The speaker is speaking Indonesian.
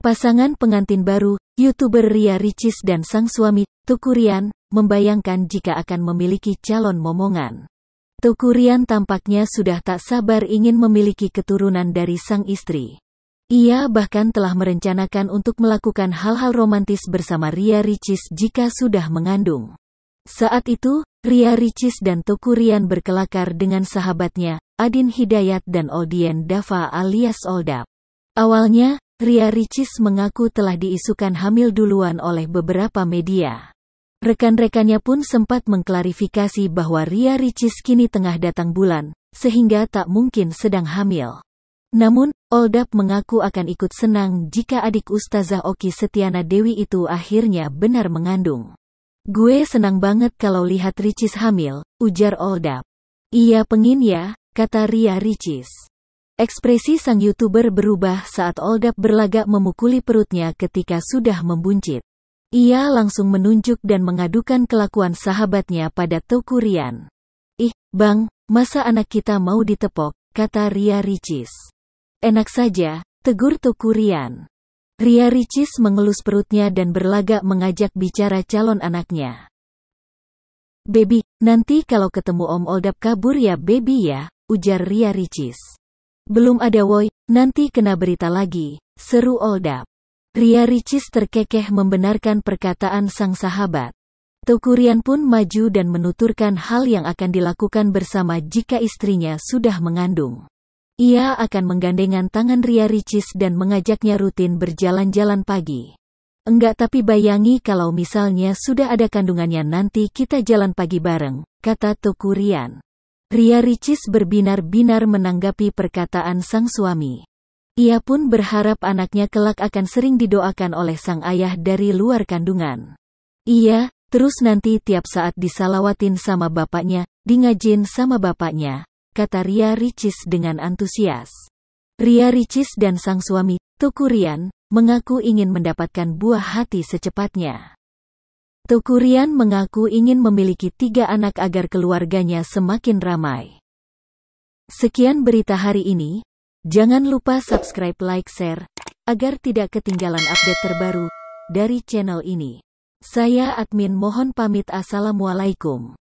Pasangan pengantin baru, YouTuber Ria Ricis dan sang suami, Tukurian, membayangkan jika akan memiliki calon momongan. Tukurian tampaknya sudah tak sabar ingin memiliki keturunan dari sang istri. Ia bahkan telah merencanakan untuk melakukan hal-hal romantis bersama Ria Ricis jika sudah mengandung. Saat itu, Ria Ricis dan Tukurian berkelakar dengan sahabatnya, Adin Hidayat dan Oldien Dava alias Oldap. Awalnya, Ria Ricis mengaku telah diisukan hamil duluan oleh beberapa media. Rekan-rekannya pun sempat mengklarifikasi bahwa Ria Ricis kini tengah datang bulan, sehingga tak mungkin sedang hamil. Namun, Oldap mengaku akan ikut senang jika adik Ustazah Oki Setiana Dewi itu akhirnya benar mengandung. Gue senang banget kalau lihat Ricis hamil, ujar Oldap. Iya pengin ya, kata Ria Ricis. Ekspresi sang YouTuber berubah saat Oldap berlagak memukuli perutnya ketika sudah membuncit. Ia langsung menunjuk dan mengadukan kelakuan sahabatnya pada Toku Rian. Ih, bang, masa anak kita mau ditepok, kata Ria Ricis. Enak saja, tegur Toku Rian. Ria Ricis mengelus perutnya dan berlagak mengajak bicara calon anaknya. Baby, nanti kalau ketemu Om Oldap kabur ya baby ya, ujar Ria Ricis. Belum ada woi, nanti kena berita lagi, seru Oldap. Ria Ricis terkekeh membenarkan perkataan sang sahabat. Tukurian pun maju dan menuturkan hal yang akan dilakukan bersama jika istrinya sudah mengandung. Ia akan menggandengan tangan Ria Ricis dan mengajaknya rutin berjalan-jalan pagi. Enggak tapi bayangi kalau misalnya sudah ada kandungannya nanti kita jalan pagi bareng, kata Tukurian. Ria Ricis berbinar-binar menanggapi perkataan sang suami. Ia pun berharap anaknya kelak akan sering didoakan oleh sang ayah dari luar kandungan. Ia, terus nanti tiap saat disalawatin sama bapaknya, dingajin sama bapaknya, kata Ria Ricis dengan antusias. Ria Ricis dan sang suami, Tukurian, mengaku ingin mendapatkan buah hati secepatnya. Tukurian mengaku ingin memiliki tiga anak agar keluarganya semakin ramai. Sekian berita hari ini. Jangan lupa subscribe, like, share, agar tidak ketinggalan update terbaru dari channel ini. Saya admin mohon pamit assalamualaikum.